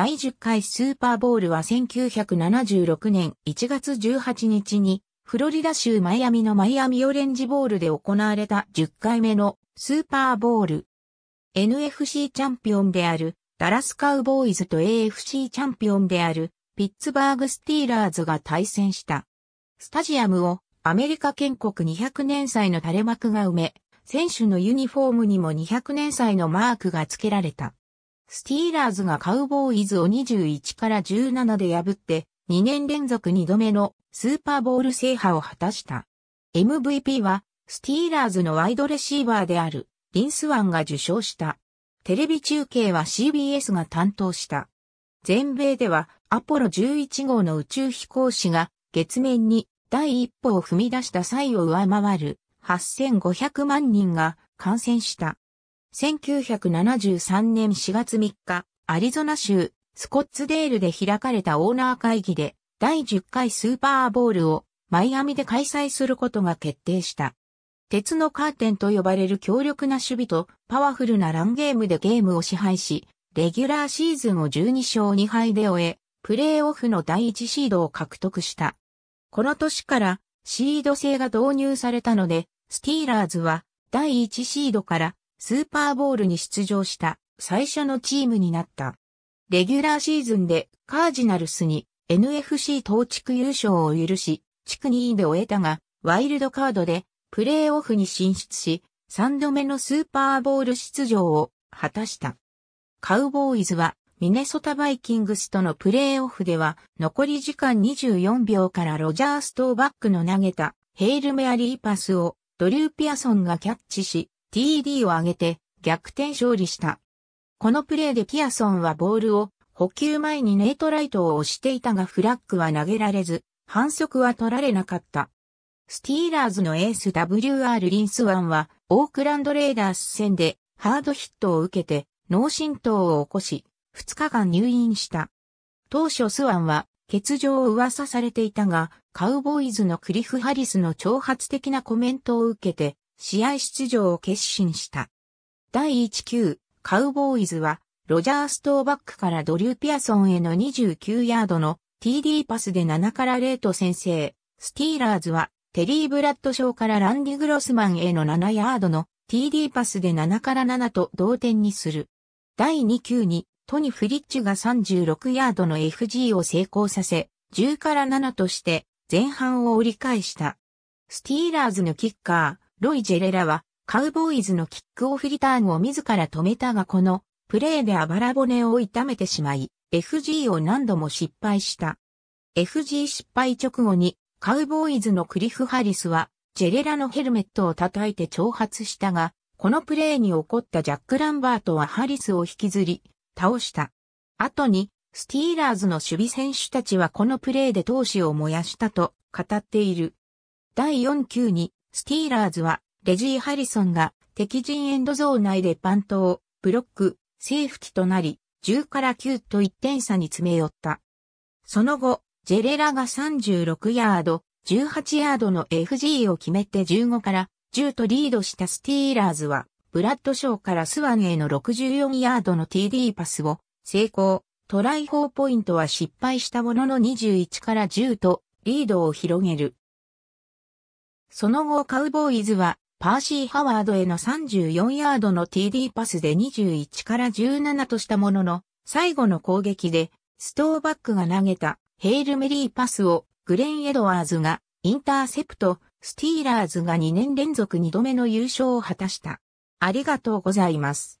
第10回スーパーボールは1976年1月18日にフロリダ州マイアミのマイアミオレンジボールで行われた10回目のスーパーボール。NFC チャンピオンであるダラスカウボーイズと AFC チャンピオンであるピッツバーグスティーラーズが対戦した。スタジアムをアメリカ建国200年祭の垂れ幕が埋め、選手のユニフォームにも200年祭のマークが付けられた。スティーラーズがカウボーイズを21から17で破って、2年連続2度目のスーパーボール制覇を果たした。MVP は、スティーラーズのワイドレシーバーである、リンスワンが受賞した。テレビ中継は CBS が担当した。全米では、アポロ11号の宇宙飛行士が、月面に第一歩を踏み出した際を上回る、8500万人が感染した。1973年4月3日、アリゾナ州スコッツデールで開かれたオーナー会議で第10回スーパーボールをマイアミで開催することが決定した。鉄のカーテンと呼ばれる強力な守備とパワフルなランゲームでゲームを支配し、レギュラーシーズンを12勝2敗で終え、プレーオフの第1シードを獲得した。この年からシード制が導入されたので、スティーラーズは第1シードからスーパーボウルに出場した最初のチームになった。レギュラーシーズンでカージナルスに NFC 当地区優勝を許し、地区2位で終えたが、ワイルドカードでプレーオフに進出し、3度目のスーパーボウル出場を果たした。カウボーイズはミネソタバイキングスとのプレーオフでは残り時間24秒からロジャー・ストーバックの投げたヘイル・メアリーパスをドリュー・ピアソンがキャッチし TD を挙げて逆転勝利した。このプレーでピアソンはボールを補給前にネイトライトを押していたがフラッグは投げられず、反則は取られなかった。スティーラーズのエース WR リンスワンは、オークランドレーダース戦でハードヒットを受けて脳震盪を起こし、2日間入院した。当初スワンは欠場を噂されていたが、カウボーイズのクリフ・ハリスの挑発的なコメントを受けて、試合出場を決心した。第1球、カウボーイズは、ロジャー・ストーバックからドリュー・ピアソンへの29ヤードの TD パスで7から0と先制。スティーラーズは、テリー・ブラッドショーからランディ・グロスマンへの7ヤードの TD パスで7から7と同点にする。第2球に、トニ・フリッチが36ヤードの FG を成功させ、10から7として、前半を折り返した。スティーラーズのキッカー、ロイ・ジェレラは、カウボーイズのキックオフリターンを自ら止めたがこの、プレーであばら骨を痛めてしまい、FG を何度も失敗した。FG 失敗直後に、カウボーイズのクリフ・ハリスは、ジェレラのヘルメットを叩いて挑発したが、このプレーに起こったジャック・ランバートはハリスを引きずり、倒した。後に、スティーラーズの守備選手たちはこのプレーで闘志を燃やしたと語っている。第4球にスティーラーズは、レジー・ハリソンが敵陣エンドゾーン内でパントを、ブロック、セーフティとなり、10から9と1点差に詰め寄った。その後、ジェレラが36ヤード、18ヤードの FG を決めて15から10とリードしたスティーラーズは、ブラッドショーからスワンへの64ヤードの TD パスを成功。トライ4ポイントは失敗したものの21から10とリードを広げる。その後カウボーイズはパーシー・ハワードへの34ヤードの TD パスで21から17としたものの、最後の攻撃で、ストーバックが投げたヘールメリーパスをグレン・エドワーズがインターセプト、スティーラーズが2年連続2度目の優勝を果たした。ありがとうございます。